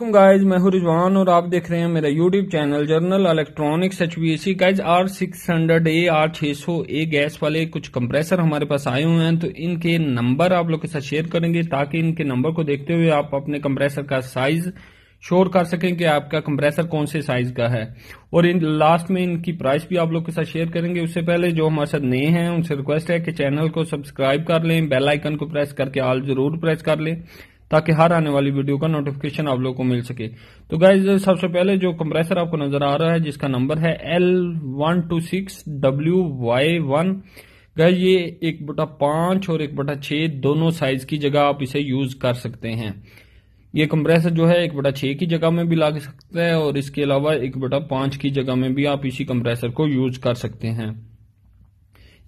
guys मैं हूं रिजवान और आप देख रहे हैं मेरा YouTube channel general electronics H V S guys R six hundred A R छह सौ ए गैस वाले कुछ कंप्रेसर हमारे पास आए हुए हैं तो इनके नंबर आप लोग के साथ शेयर करेंगे ताकि इनके नंबर को देखते हुए आप अपने कंप्रेसर का साइज शोर कर सकें कि आपका कंप्रेसर कौन से साइज का है और इन लास्ट में इनकी प्राइस भी आप लोग के साथ शेयर करेंगे उससे पहले जो हमारे साथ नए हैं उनसे रिक्वेस्ट है कि चैनल को सब्सक्राइब कर लें बेल आइकन को प्रेस करके ऑल जरूर प्रेस कर लें ताकि हर आने वाली वीडियो का नोटिफिकेशन आप लोग को मिल सके तो गाइज सबसे पहले जो कंप्रेसर आपको नजर आ रहा है जिसका नंबर है L one two six W Y one guys ये एक बटा पांच और एक बटा छह दोनों साइज की जगह आप इसे यूज कर सकते हैं ये कंप्रेसर जो है एक बटा छः की जगह में भी ला सकता है और इसके अलावा एक बटा पांच की जगह में भी आप इसी कंप्रेसर को यूज कर सकते हैं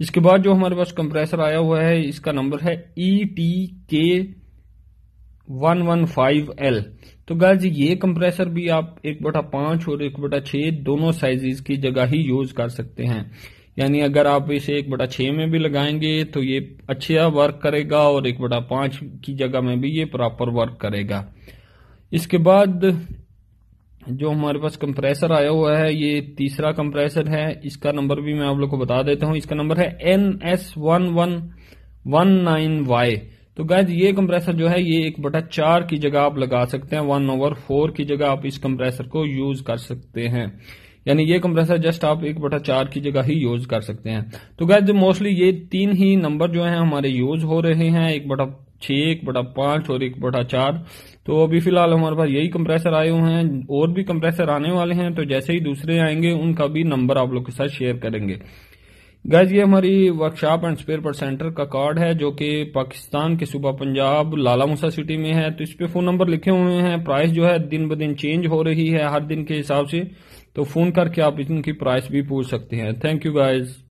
इसके बाद जो हमारे पास कंप्रेसर आया हुआ है इसका नंबर है E T K one one five L तो गर्ज ये कंप्रेसर भी आप एक बटा पांच और एक बटा छह दोनों साइजेस की जगह ही यूज कर सकते हैं यानी अगर आप इसे एक बटा छह में भी लगाएंगे तो ये अच्छा वर्क करेगा और एक बटा पांच की जगह में भी ये प्रॉपर वर्क करेगा इसके बाद जो हमारे पास कंप्रेसर आया हुआ है ये तीसरा कंप्रेसर है इसका नंबर भी मैं आप लोग को बता देता हूं इसका नंबर है N S one one one nine Y तो गैज ये कंप्रेसर जो है ये एक बटा चार की जगह आप लगा सकते हैं वन ओवर फोर की जगह आप इस कंप्रेसर को यूज कर सकते हैं यानी ये कंप्रेसर जस्ट आप एक बटा चार की जगह ही यूज कर सकते हैं तो गैज मोस्टली ये तीन ही नंबर जो है हमारे यूज हो रहे हैं एक बटा छ एक बटा पांच और एक बटा चार तो अभी फिलहाल हमारे पास यही कंप्रेसर आए हुए हैं और भी कंप्रेसर आने वाले हैं तो जैसे ही दूसरे आएंगे उनका भी नंबर आप लोग के साथ शेयर करेंगे गैज ये हमारी workshop and spare part center का कार्ड है जो कि पाकिस्तान के सूबा पंजाब लाला मूसा सिटी में है तो इस पे फ़ोन नंबर लिखे हुए हैं प्राइस जो है दिन ब दिन चेंज हो रही है हर दिन के हिसाब से तो फ़ोन करके आप इनकी प्राइस भी पूछ सकते हैं थैंक यू गाइज